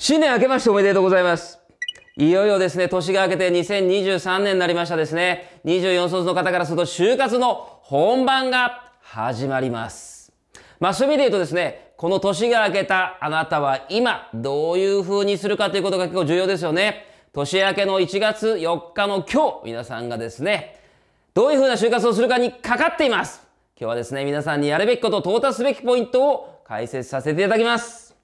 新年明けましておめでとうございます。いよいよですね、年が明けて2023年になりましたですね。24卒の方からすると就活の本番が始まります。まあそういう意味で言うとですね、この年が明けたあなたは今どういう風にするかということが結構重要ですよね。年明けの1月4日の今日、皆さんがですね、どういう風な就活をするかにかかっています。今日はですね、皆さんにやるべきこと、到達すべきポイントを解説させていただきます。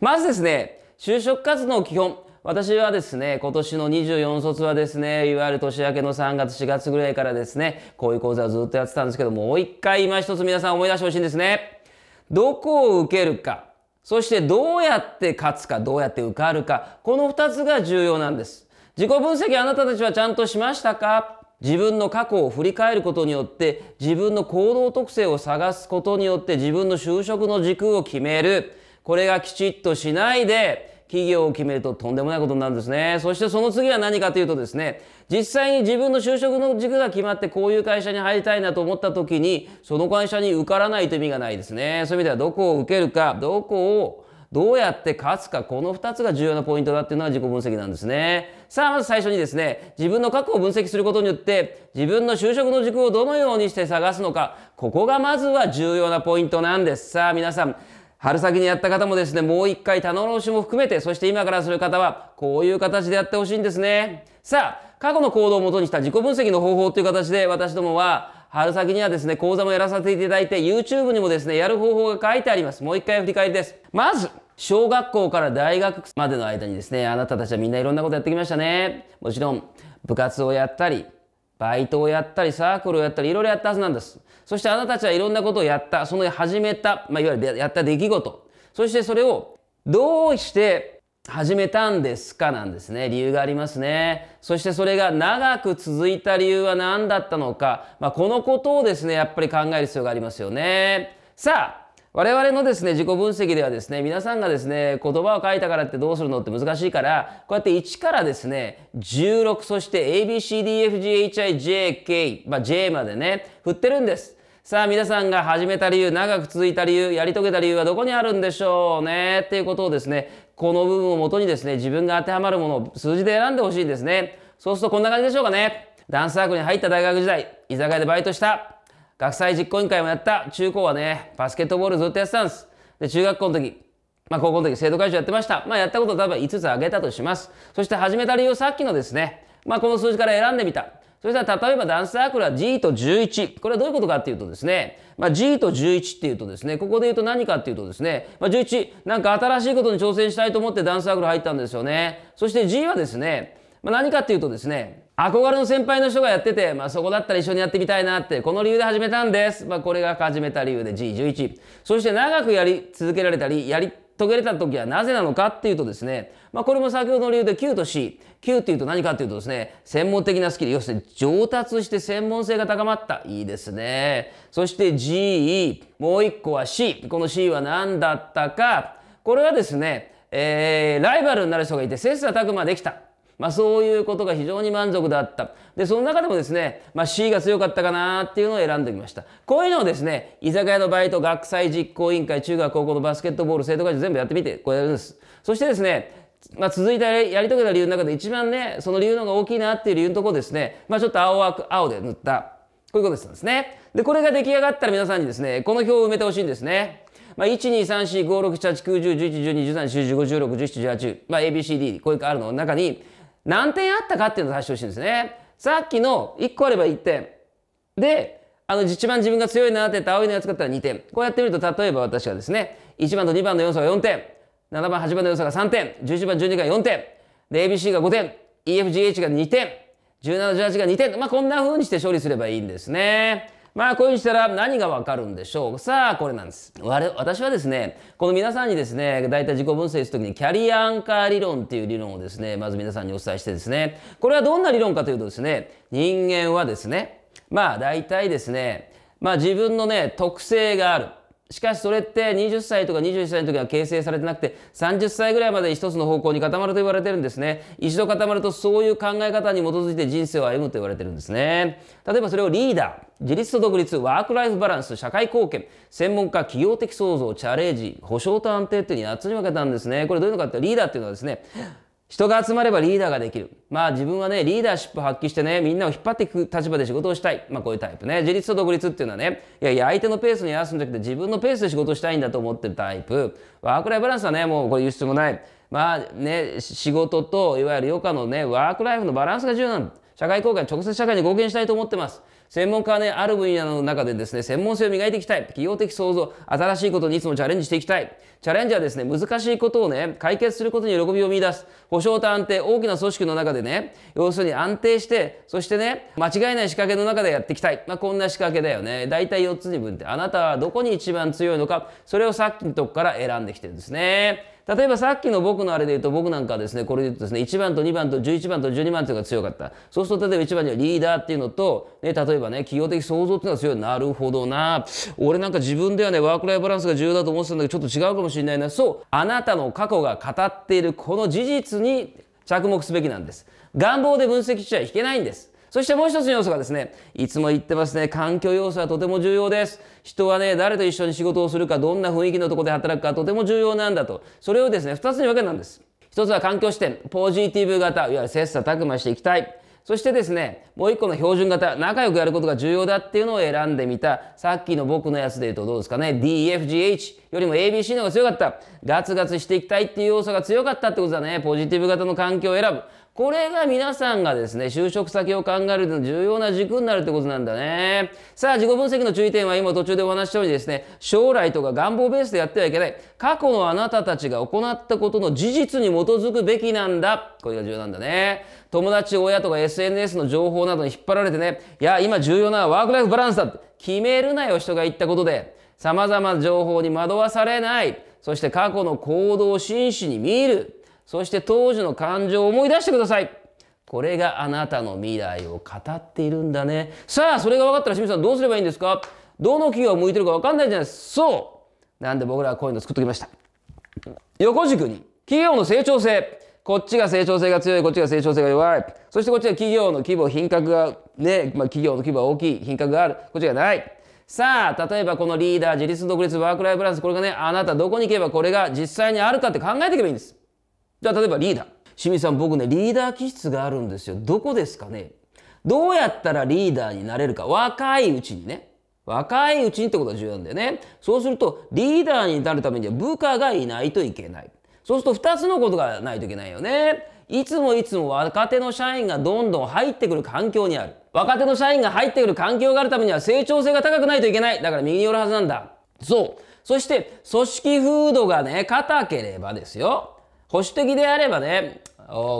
まずですね、就職活動基本。私はですね、今年の24卒はですね、いわゆる年明けの3月、4月ぐらいからですね、こういう講座をずっとやってたんですけども、う一回今一つ皆さん思い出してほしいんですね。どこを受けるか、そしてどうやって勝つか、どうやって受かるか、この二つが重要なんです。自己分析あなたたちはちゃんとしましたか自分の過去を振り返ることによって自分の行動特性を探すことによって自分の就職の軸を決めるこれがきちっとしないで、企業を決めるととんでもないことになるんですね。そしてその次は何かというとですね、実際に自分の就職の軸が決まってこういう会社に入りたいなと思った時に、その会社に受からないと意味がないですね。そういう意味ではどこを受けるか、どこをどうやって勝つか、この二つが重要なポイントだっていうのは自己分析なんですね。さあ、まず最初にですね、自分の過去を分析することによって、自分の就職の軸をどのようにして探すのか、ここがまずは重要なポイントなんです。さあ、皆さん、春先にやった方もですね、もう一回棚卸しも含めて、そして今からする方は、こういう形でやってほしいんですね。さあ、過去の行動をもとにした自己分析の方法という形で、私どもは、春先にはですね、講座もやらさせていただいて、YouTube にもですね、やる方法が書いてあります。もう一回振り返りです。まず、小学校から大学までの間にですね、あなたたちはみんないろんなことやってきましたね。もちろん、部活をやったり、バイトをやったりサークルをやったりいろいろやったはずなんですそしてあなたたちはいろんなことをやったその始めた、まあ、いわゆるやった出来事そしてそれをどうして始めたんですかなんですね理由がありますねそしてそれが長く続いた理由は何だったのか、まあ、このことをですねやっぱり考える必要がありますよねさあ我々のですね、自己分析ではですね、皆さんがですね、言葉を書いたからってどうするのって難しいから、こうやって1からですね、16、そして ABCDFGHIJK、まあ、J までね、振ってるんです。さあ皆さんが始めた理由、長く続いた理由、やり遂げた理由はどこにあるんでしょうねっていうことをですね、この部分をもとにですね、自分が当てはまるものを数字で選んでほしいんですね。そうするとこんな感じでしょうかね。ダンスサークルに入った大学時代、居酒屋でバイトした。学祭実行委員会もやった中高はねバスケットボールずっとやってたんですで中学校の時まあ、高校の時生徒会長やってました。まあ、やったことを多分5つ挙げたとします。そして始めた理由さっきのですね、まあ、この数字から選んでみた。そしたら例えばダンスサークルは G と11。これはどういうことかっていうとですね、まあ、G と11っていうとですね、ここで言うと何かっていうとですね、まあ、11、なんか新しいことに挑戦したいと思ってダンスサークル入ったんですよね。そして G はですね、まあ、何かっていうとですね、憧れの先輩の人がやってて、まあ、そこだったら一緒にやってみたいなって、この理由で始めたんです。まあ、これが始めた理由で G11。そして長くやり続けられたり、やり遂げれた時はなぜなのかっていうとですね、まあ、これも先ほどの理由で Q と C。Q っていうと何かっていうとですね、専門的なスキル、要するに上達して専門性が高まった。いいですね。そして G、もう一個は C。この C は何だったか。これはですね、えー、ライバルになる人がいて切磋琢磨できた。まあ、そういうことが非常に満足だったでその中でもですね、まあ、C が強かったかなっていうのを選んでみましたこういうのをですね居酒屋のバイト学祭実行委員会中学高校のバスケットボール生徒会長全部やってみてこうやるんですそしてですねまあ、続いたやり遂げた理由の中で一番ねその理由の方が大きいなっていう理由のところですね、まあ、ちょっと青青で塗ったこういうことしたんですねでこれが出来上がったら皆さんにですねこの表を埋めてほしいんですねまあ、123456789101112131415161718、まあ、ABCD こういうあるの中に何点あったかっていうのを出してほしいんですね。さっきの1個あれば1点。で、あの、一番自分が強いなって言った青いのやつだったら2点。こうやってみると、例えば私はですね、1番と2番の要素が4点、7番、8番の要素が3点、11番、12が4点、で、ABC が5点、EFGH が2点、17、18が2点。まあ、こんな風にして処理すればいいんですね。まあこういうふうにしたら何がわかるんでしょうさあこれなんです私はですねこの皆さんにですね大体自己分析するときにキャリアアンカー理論っていう理論をですねまず皆さんにお伝えしてですねこれはどんな理論かというとですね人間はですねまあ大体ですねまあ自分のね特性があるしかしそれって20歳とか21歳の時は形成されてなくて30歳ぐらいまで一つの方向に固まると言われてるんですね一度固まるとそういう考え方に基づいて人生を歩むと言われてるんですね例えばそれをリーダー自立と独立ワークライフバランス社会貢献専門家企業的創造チャレンジ保障と安定っていうふうに8つに分けたんですねこれどういうのかってリーダーっていうのはですね人が集まればリーダーができる。まあ自分はね、リーダーシップ発揮してね、みんなを引っ張っていく立場で仕事をしたい。まあこういうタイプね。自立と独立っていうのはね、いやいや相手のペースに合わすんじゃなくて自分のペースで仕事をしたいんだと思ってるタイプ。ワークライフバランスはね、もうこれ言う必要もない。まあね、仕事といわゆる余暇のね、ワークライフのバランスが重要なんだ。社会貢献、直接社会に貢献したいと思ってます。専門家はね、ある分野の中でですね、専門性を磨いていきたい。企業的創造、新しいことにいつもチャレンジしていきたい。チャレンジはですね、難しいことをね、解決することに喜びを見出す。保証と安定、大きな組織の中でね、要するに安定して、そしてね、間違いない仕掛けの中でやっていきたい。まあ、こんな仕掛けだよね。大体4つに分って、あなたはどこに一番強いのか、それをさっきのとこから選んできてるんですね。例えばさっきの僕のあれで言うと僕なんかはですねこれで言うとですね1番と2番と11番と12番というのが強かったそうすると例えば1番にはリーダーっていうのと、ね、例えばね企業的創造っていうのが強いなるほどな俺なんか自分ではねワークライフバランスが重要だと思ってたんだけどちょっと違うかもしれないなそうあなたの過去が語っているこの事実に着目すべきなんです願望で分析しちゃいけないんですそしてもう一つの要素がですね、いつも言ってますね、環境要素はとても重要です。人はね、誰と一緒に仕事をするか、どんな雰囲気のところで働くか、とても重要なんだと。それをですね、二つに分けたんです。一つは環境視点、ポジティブ型、いわゆる切磋琢磨していきたい。そしてですね、もう一個の標準型、仲良くやることが重要だっていうのを選んでみた。さっきの僕のやつで言うとどうですかね、DEFGH よりも ABC の方が強かった。ガツガツしていきたいっていう要素が強かったってことだね。ポジティブ型の環境を選ぶ。これが皆さんがですね、就職先を考えるの重要な軸になるってことなんだね。さあ、自己分析の注意点は今途中でお話したようにですね、将来とか願望ベースでやってはいけない。過去のあなたたちが行ったことの事実に基づくべきなんだ。これが重要なんだね。友達、親とか SNS の情報などに引っ張られてね、いや、今重要なワークライフバランスだって決めるなよ、人が言ったことで。様々な情報に惑わされない。そして過去の行動を真摯に見る。そして当時の感情を思い出してくださいこれがあなたの未来を語っているんだねさあそれが分かったら清水さんどうすればいいんですかどの企業を向いてるか分かんないじゃないですかそうなんで僕らはこういうの作ってきました横軸に企業の成長性こっちが成長性が強い、こっちが成長性が弱い。そしてこっちが企業の規模、品格が、ね、まあ、企業の規模は大きい、品格がある。こっちがない。さあ、例えばこのリーダー、自立、独立、ワークライフバランス、これがね、あなたどこに行けばこれが実際にあるかって考えていけばいいんです。じゃあ例えばリーダー。清水さん、僕ね、リーダー気質があるんですよ。どこですかねどうやったらリーダーになれるか。若いうちにね。若いうちにってことが重要なんだよね。そうすると、リーダーになるためには部下がいないといけない。そうすると2つのことがないといけないよね。いつもいつも若手の社員がどんどん入ってくる環境にある。若手の社員が入ってくる環境があるためには成長性が高くないといけない。だから右に寄るはずなんだ。そう。そして、組織風土がね、硬ければですよ。保守的であればね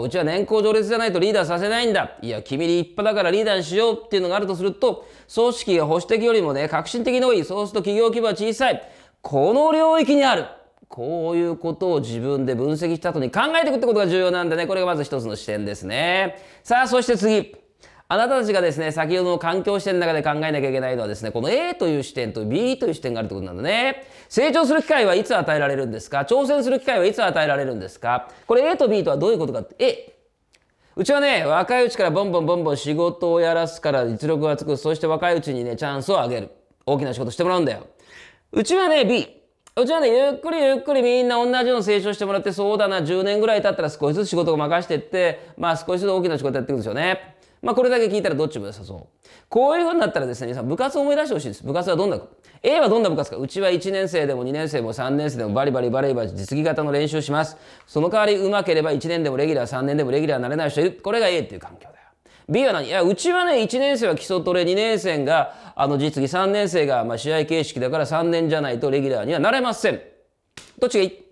うちは年功序列じゃないとリーダーさせないんだいや君立派だからリーダーにしようっていうのがあるとすると組織が保守的よりもね革新的に多いそうすると企業規模は小さいこの領域にあるこういうことを自分で分析した後に考えていくってことが重要なんでねこれがまず一つの視点ですねさあそして次あなたたちがですね、先ほどの環境視点の中で考えなきゃいけないのはですね、この A という視点と B という視点があるってことなんだね。成長する機会はいつ与えられるんですか挑戦する機会はいつ与えられるんですかこれ A と B とはどういうことかって、A、うちはね、若いうちからボンボンボンボン仕事をやらすから実力がつく。そして若いうちにね、チャンスをあげる。大きな仕事してもらうんだよ。うちはね、B。うちはね、ゆっくりゆっくりみんな同じよう成長してもらって、そうだな、10年ぐらい経ったら少しずつ仕事を任してって、まあ少しずつ大きな仕事やっていくんですよね。まあ、これだけ聞いたらどっちも良さそう。こういうふうになったらですね、皆さん部活を思い出してほしいです。部活はどんな、A はどんな部活か。うちは1年生でも2年生も3年生でもバリバリバリバリ実技型の練習します。その代わりうまければ1年でもレギュラー、3年でもレギュラーになれない人いる。これが A っていう環境だよ。B は何いや、うちはね、1年生は基礎トレ、2年生が、あの、実技、3年生が、まあ、試合形式だから3年じゃないとレギュラーにはなれません。どっちがいい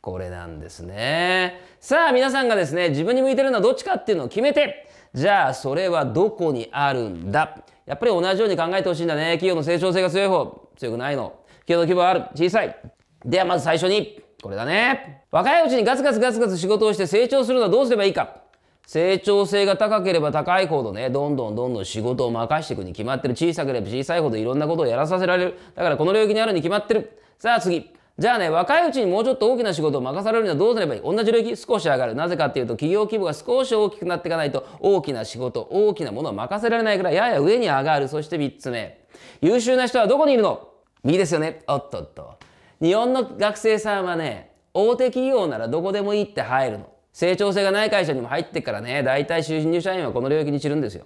これなんですね。さあ、皆さんがですね、自分に向いてるのはどっちかっていうのを決めて、じゃあそれはどこにあるんだやっぱり同じように考えてほしいんだね企業の成長性が強い方強くないの企業の規模はある小さいではまず最初にこれだね若いうちにガツガツガツガツ仕事をして成長するのはどうすればいいか成長性が高ければ高いほどねどんどんどんどん仕事を任していくに決まってる小さければ小さいほどいろんなことをやらさせられるだからこの領域にあるに決まってるさあ次じゃあね、若いうちにもうちょっと大きな仕事を任されるにはどうすればいい同じ領域少し上がる。なぜかっていうと、企業規模が少し大きくなっていかないと、大きな仕事、大きなものを任せられないから、やや上に上がる。そして3つ目。優秀な人はどこにいるの右ですよね。おっとっと。日本の学生さんはね、大手企業ならどこでもいいって入るの。成長性がない会社にも入ってからね、大体就任入社員はこの領域に散るんですよ。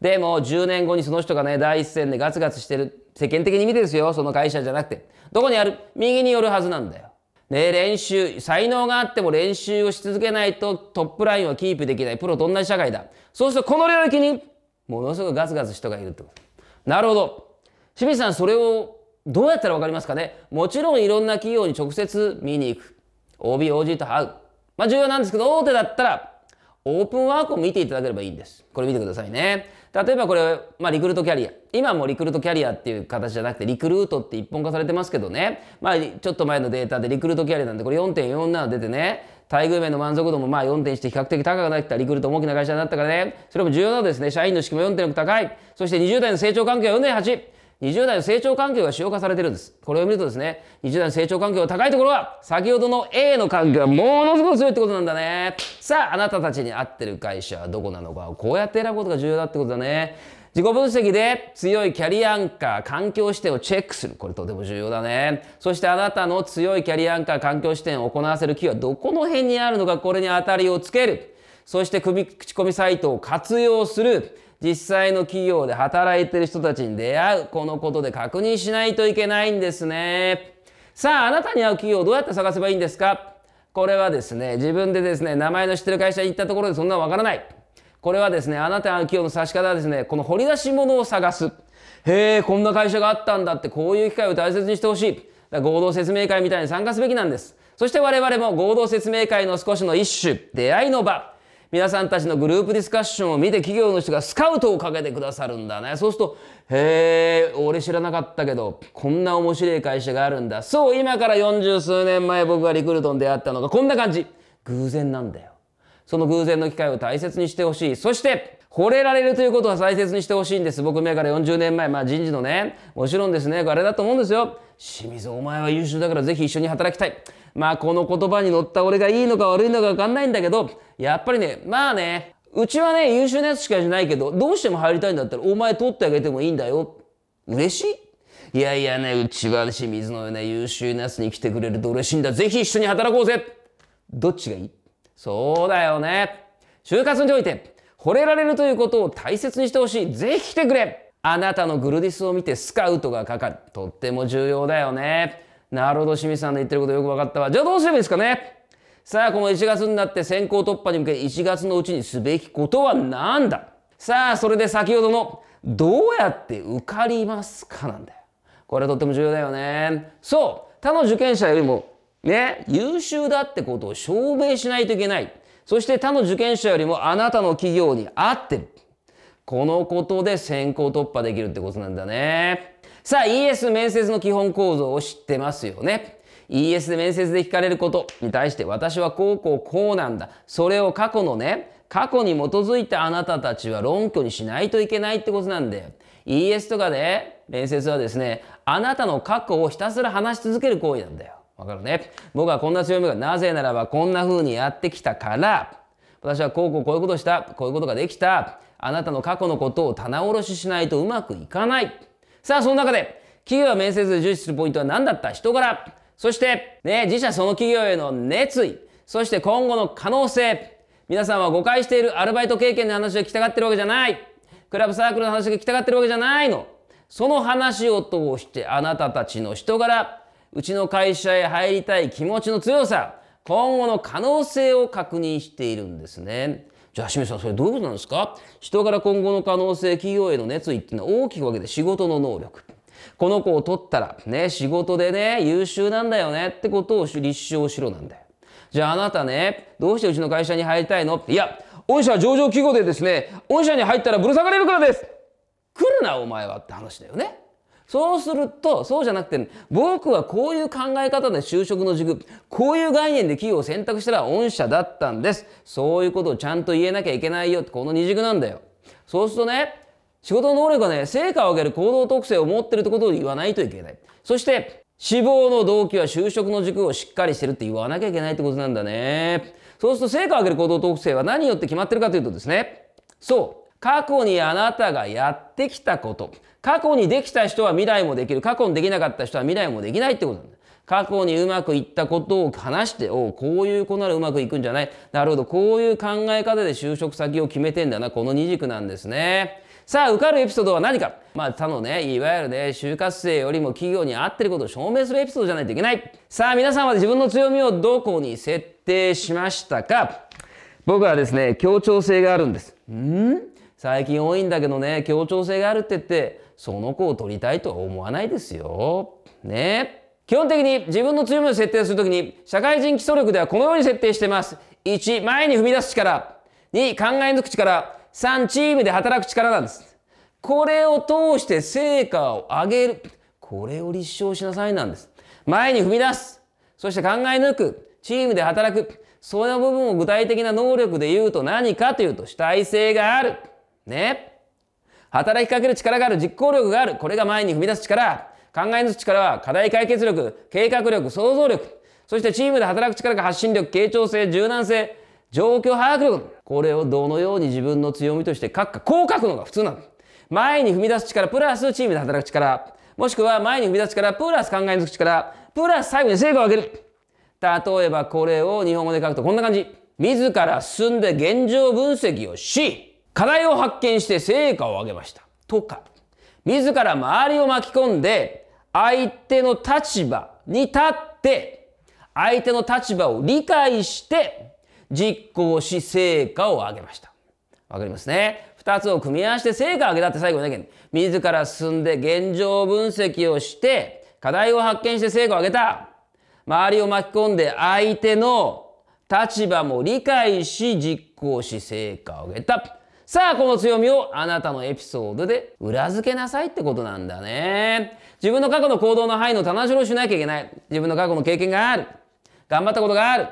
でも10年後にその人がね第一線でガツガツしてる世間的に見てですよその会社じゃなくてどこにある右によるはずなんだよ。ね、練習才能があっても練習をし続けないとトップラインはキープできないプロと同じ社会だそうするとこの領域にものすごくガツガツ人がいるってことなるほど清水さんそれをどうやったらわかりますかねもちろんいろんな企業に直接見に行く OBOG と会うまあ重要なんですけど大手だったらオープンワークを見ていただければいいんです。これ見てくださいね。例えばこれ、まあ、リクルートキャリア。今もリクルートキャリアっていう形じゃなくて、リクルートって一本化されてますけどね。まあ、ちょっと前のデータでリクルートキャリアなんで、これ4.47出てね、待遇面の満足度もまあ4.1で比較的高くなってきたリクルート大きな会社になったからね、それも重要なですね、社員の士気も4.6高い。そして20代の成長環境は4.8。20代の成長環境が主要化されてるんです。これを見るとですね、20代の成長環境が高いところは、先ほどの A の環境がものすごく強いってことなんだね。さあ、あなたたちに合ってる会社はどこなのかをこうやって選ぶことが重要だってことだね。自己分析で強いキャリアアンカー、環境視点をチェックする。これとても重要だね。そしてあなたの強いキャリアアンカー、環境視点を行わせる木はどこの辺にあるのか、これに当たりをつける。そして首口コミサイトを活用する。実際の企業で働いてる人たちに出会うこのことで確認しないといけないんですねさああなたに合う企業をどうやって探せばいいんですかこれはですね自分でですね名前の知ってる会社に行ったところでそんなのわからないこれはですねあなたに合う企業の指し方はですねこの掘り出し物を探すへえこんな会社があったんだってこういう機会を大切にしてほしい合同説明会みたいに参加すべきなんですそして我々も合同説明会の少しの一種出会いの場皆さんたちのグループディスカッションを見て企業の人がスカウトをかけてくださるんだね。そうすると、へえ、俺知らなかったけど、こんな面白い会社があるんだ。そう、今から40数年前僕がリクルートに出会ったのがこんな感じ。偶然なんだよ。その偶然の機会を大切にしてほしい。そして、惚れられるということは大切にしてほしいんです。僕、目から40年前、まあ人事のね、もちろんですね、あれだと思うんですよ。清水、お前は優秀だからぜひ一緒に働きたい。まあこの言葉に乗った俺がいいのか悪いのかわかんないんだけど、やっぱりね、まあね、うちはね、優秀なやつしかじゃないけど、どうしても入りたいんだったら、お前取ってあげてもいいんだよ。嬉しいいやいやね、うちは清水のような優秀なやつに来てくれると嬉しいんだ。ぜひ一緒に働こうぜどっちがいいそうだよね。就活において、惚れられるということを大切にしてほしい。ぜひ来てくれあなたのグルディスを見てスカウトがかかる。とっても重要だよね。なるほど、清水さんの言ってることよく分かったわ。じゃあどうすればいいですかねさあ、この1月になって先行突破に向けて1月のうちにすべきことは何ださあ、それで先ほどのどうやって受かりますかなんだよ。これとっても重要だよね。そう、他の受験者よりもね、優秀だってことを証明しないといけない。そして他の受験者よりもあなたの企業に合ってる。このことで先行突破できるってことなんだね。さあ、ES 面接の基本構造を知ってますよね。ES で面接で聞かれることに対して私はこうこうこうなんだ。それを過去のね、過去に基づいてあなたたちは論拠にしないといけないってことなんで ES とかで面接はですねあなたの過去をひたすら話し続ける行為なんだよわかるね僕はこんな強みがなぜならばこんな風にやってきたから私はこうこうこういうことしたこういうことができたあなたの過去のことを棚卸ししないとうまくいかないさあその中で企業は面接で重視するポイントは何だった人柄そして、ね、自社その企業への熱意、そして今後の可能性、皆さんは誤解しているアルバイト経験の話を聞きたがってるわけじゃない。クラブサークルの話が聞きたがってるわけじゃないの。その話を通してあなたたちの人柄、うちの会社へ入りたい気持ちの強さ、今後の可能性を確認しているんですね。じゃあ清水さんそれどういうことなんですか人柄今後の可能性企業への熱意っていうのは大きく分けて仕事の能力この子を取ったら、ね、仕事でね、優秀なんだよねってことを立証しろなんだよ。じゃああなたね、どうしてうちの会社に入りたいのいや、御社上場企業でですね、御社に入ったらぶら下がれるからです来るなお前はって話だよね。そうすると、そうじゃなくて、僕はこういう考え方で就職の軸、こういう概念で企業を選択したら御社だったんです。そういうことをちゃんと言えなきゃいけないよって、この二軸なんだよ。そうするとね、仕事能力はね、成果を上げる行動特性を持ってるってことを言わないといけない。そして、志望の動機は就職の軸をしっかりしてるって言わなきゃいけないってことなんだね。そうすると成果を上げる行動特性は何によって決まってるかというとですね、そう、過去にあなたがやってきたこと、過去にできた人は未来もできる、過去にできなかった人は未来もできないってことなんだ。過去にうまくいったことを話して、おう、こういう子ならうまくいくんじゃない。なるほど、こういう考え方で就職先を決めてんだな、この二軸なんですね。さあ受かるエピソードは何かまあ他のねいわゆるね就活生よりも企業に合ってることを証明するエピソードじゃないといけないさあ皆さんは自分の強みをどこに設定しましたか僕はですね協調性があるんですん最近多いんだけどね協調性があるって言ってその子を取りたいとは思わないですよね基本的に自分の強みを設定するときに社会人基礎力ではこのように設定してます1前に踏み出す力2考え抜く力3チームで働く力なんです。これを通して成果を上げる。これを立証しなさいなんです。前に踏み出す。そして考え抜く。チームで働く。その部分を具体的な能力で言うと何かというと主体性がある。ね。働きかける力がある。実行力がある。これが前に踏み出す力。考え抜く力は課題解決力、計画力、想像力。そしてチームで働く力が発信力、傾聴性、柔軟性、状況把握力。これをどのように自分の強みとして書くかこう書くのが普通なの前に踏み出す力プラスチームで働く力もしくは前に踏み出す力プラス考え抜く力プラス最後に成果を上げる例えばこれを日本語で書くとこんな感じ自ら進んで現状分析をし課題を発見して成果を上げましたとか自ら周りを巻き込んで相手の立場に立って相手の立場を理解して実行し成果を上げましたわかりますね二つを組み合わせて成果を上げたって最後にだけ自ら進んで現状分析をして課題を発見して成果を上げた周りを巻き込んで相手の立場も理解し実行し成果を上げたさあ、この強みをあなたのエピソードで裏付けなさいってことなんだね。自分の過去の行動の範囲の棚卸しをしなきゃいけない。自分の過去の経験がある。頑張ったことがある。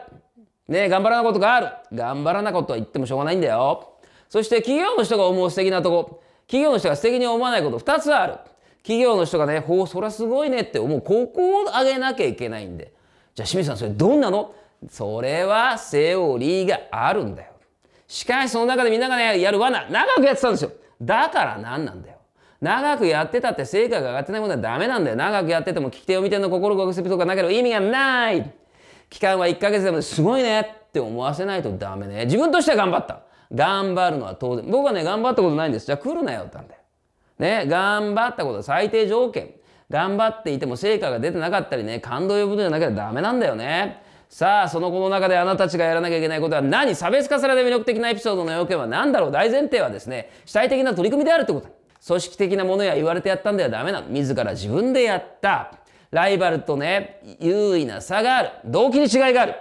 ね、頑張らなことがある。頑張らなことは言ってもしょうがないんだよ。そして企業の人が思う素敵なとこ。企業の人が素敵に思わないこと2つある。企業の人がね、ほう、そりゃすごいねって思う。ここを上げなきゃいけないんで。じゃあ清水さん、それどんなのそれはセオリーがあるんだよ。しかしその中でみんながね、やる罠、長くやってたんですよ。だから何なんだよ。長くやってたって成果が上がってないものはダメなんだよ。長くやってても聞き手を見ての心がせびとかなければ意味がない。期間は1ヶ月でもすごいねって思わせないとダメね。自分としては頑張った。頑張るのは当然。僕はね、頑張ったことないんです。じゃあ来るなよってなんだよ。ね、頑張ったことは最低条件。頑張っていても成果が出てなかったりね、感動を呼ぶのじゃなきゃダメなんだよね。さあ、その子の中であなたたちがやらなきゃいけないことは何差別化された魅力的なエピソードの要件は何だろう大前提はですね、主体的な取り組みであるってこと。組織的なものや言われてやったんではダメなの。自ら自分でやった。ライバルとね、優位な差がある。動機に違いがある。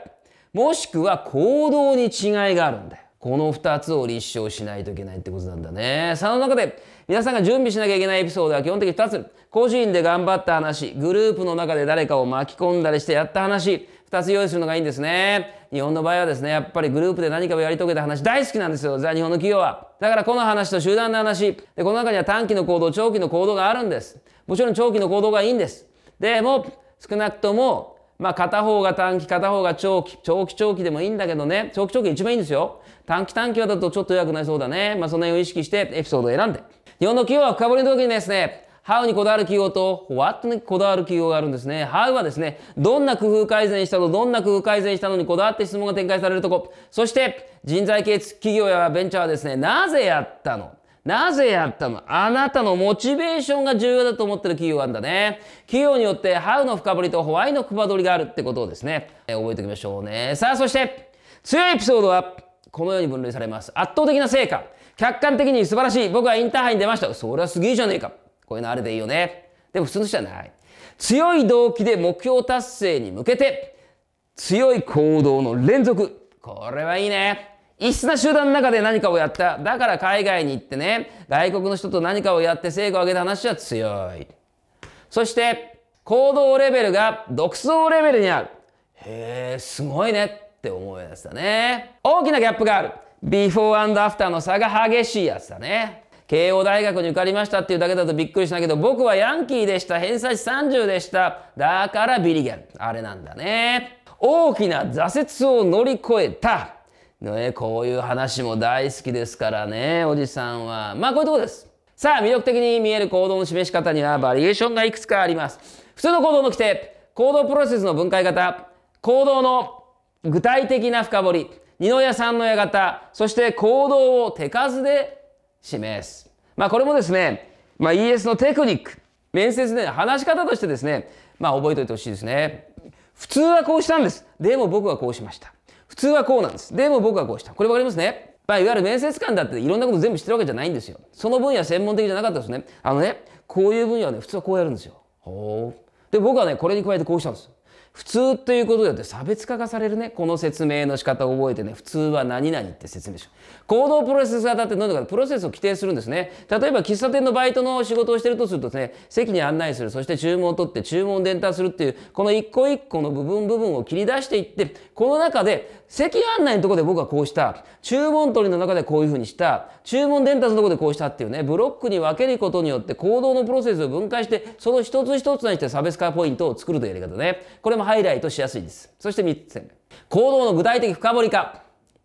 もしくは行動に違いがあるんだよ。この2つを立証しないといけないってことなんだね。その中で皆さんが準備しなきゃいけないエピソードは基本的に2つ。個人で頑張った話、グループの中で誰かを巻き込んだりしてやった話、2つ用意するのがいいんですね。日本の場合はですね、やっぱりグループで何かをやり遂げた話大好きなんですよ。ザ・日本の企業は。だからこの話と集団の話、でこの中には短期の行動、長期の行動があるんです。もちろん長期の行動がいいんです。でも少なくともまあ片方が短期片方が長期長期長期でもいいんだけどね長期長期一番いいんですよ短期短期はだとちょっと弱くなりそうだねまあその辺を意識してエピソードを選んで日本の企業は深掘りの時にですね How にこだわる企業と What にこだわる企業があるんですね。How はですね、どんな工夫改善したの、どんな工夫改善したのにこだわって質問が展開されるとこ。そして、人材系企業やベンチャーはですね、なぜやったのなぜやったのあなたのモチベーションが重要だと思ってる企業があるんだね。企業によってハウの深掘りとホワイの配りがあるってことをですね、え覚えておきましょうね。さあ、そして強いエピソードはこのように分類されます。圧倒的な成果。客観的に素晴らしい。僕はインターハイに出ました。それはすげえじゃねえか。こういうのあれでいいよね。でも普通の人じゃない。強い動機で目標達成に向けて強い行動の連続。これはいいね。異質な集団の中で何かをやった。だから海外に行ってね、外国の人と何かをやって成果を上げた話は強い。そして、行動レベルが独創レベルにある。へえ、すごいねって思うやつだね。大きなギャップがある。ビフォーアフターの差が激しいやつだね。慶応大学に受かりましたっていうだけだとびっくりしたけど、僕はヤンキーでした。偏差値30でした。だからビリギャン。あれなんだね。大きな挫折を乗り越えた。ね、こういう話も大好きですからね、おじさんは。まあ、こういうとこです。さあ、魅力的に見える行動の示し方にはバリエーションがいくつかあります。普通の行動の規定、行動プロセスの分解型、行動の具体的な深掘り、二の矢三の矢型、そして行動を手数で示す。まあ、これもですね、まあ、ES のテクニック、面接で話し方としてですね、まあ、覚えておいてほしいですね。普通はこうしたんです。でも僕はこうしました。普通はこうなんです。でも僕はこうした。これ分かりますねまあ、いわゆる面接官だっていろんなこと全部知ってるわけじゃないんですよ。その分野専門的じゃなかったですね。あのね、こういう分野はね、普通はこうやるんですよ。ほう。で、僕はね、これに加えてこうしたんです。普通ということよって差別化がされるね。この説明の仕方を覚えてね、普通は何々って説明しよう。行動プロセス型って何だかプロセスを規定するんですね。例えば喫茶店のバイトの仕事をしてるとするとですね、席に案内する、そして注文を取って注文を伝達するっていう、この一個一個の部分部分を切り出していって、この中で席案内のとこで僕はこうした注文取りの中でこういうふうにした注文伝達のとこでこうしたっていうねブロックに分けることによって行動のプロセスを分解してその一つ一つにして差別化ポイントを作るというやり方ねこれもハイライトしやすいですそして3つ目行動の具体的深掘り化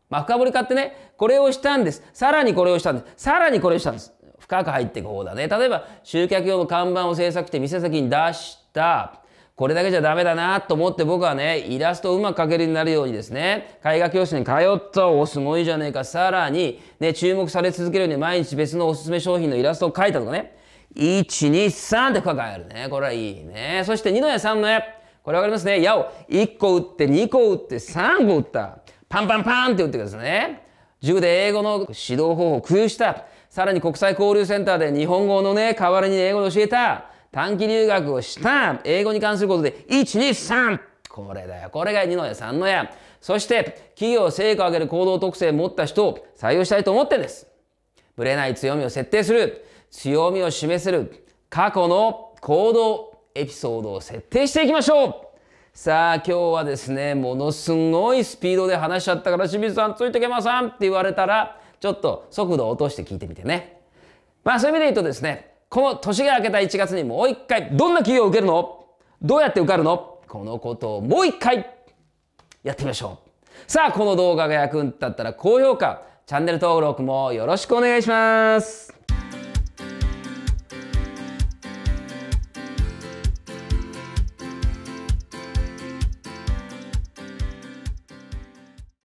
まあ深掘り化ってねこれをしたんですさらにこれをしたんですさらにこれをしたんです深く入っていく方だね例えば集客用の看板を制作して店先に出したこれだけじゃダメだなと思って僕はね、イラストをうまく描けるようになるようにですね、絵画教室に通った、お、すごいじゃねえか。さらに、ね、注目され続けるように毎日別のおすすめ商品のイラストを描いたとかね、123って書かれるね。これはいいね。そして2の矢、3の矢。これわかりますね。矢を1個打って、2個打って、3個打った。パンパンパンって打ってくださいね。塾で英語の指導方法を工夫した。さらに国際交流センターで日本語のね、代わりに英語で教えた。短期留学をした英語に関することで123これだよこれが2の矢3の矢そして企業成果を上げる行動特性を持った人を採用したいと思ってんですぶれない強みを設定する強みを示せる過去の行動エピソードを設定していきましょうさあ今日はですねものすごいスピードで話しちゃったから清水さんついてけませんって言われたらちょっと速度を落として聞いてみてねまあそういう意味で言うとですねこの年が明けた1月にもう一回、どんな企業を受けるのどうやって受かるのこのことをもう一回やってみましょう。さあ、この動画が役に立ったら高評価、チャンネル登録もよろしくお願いします。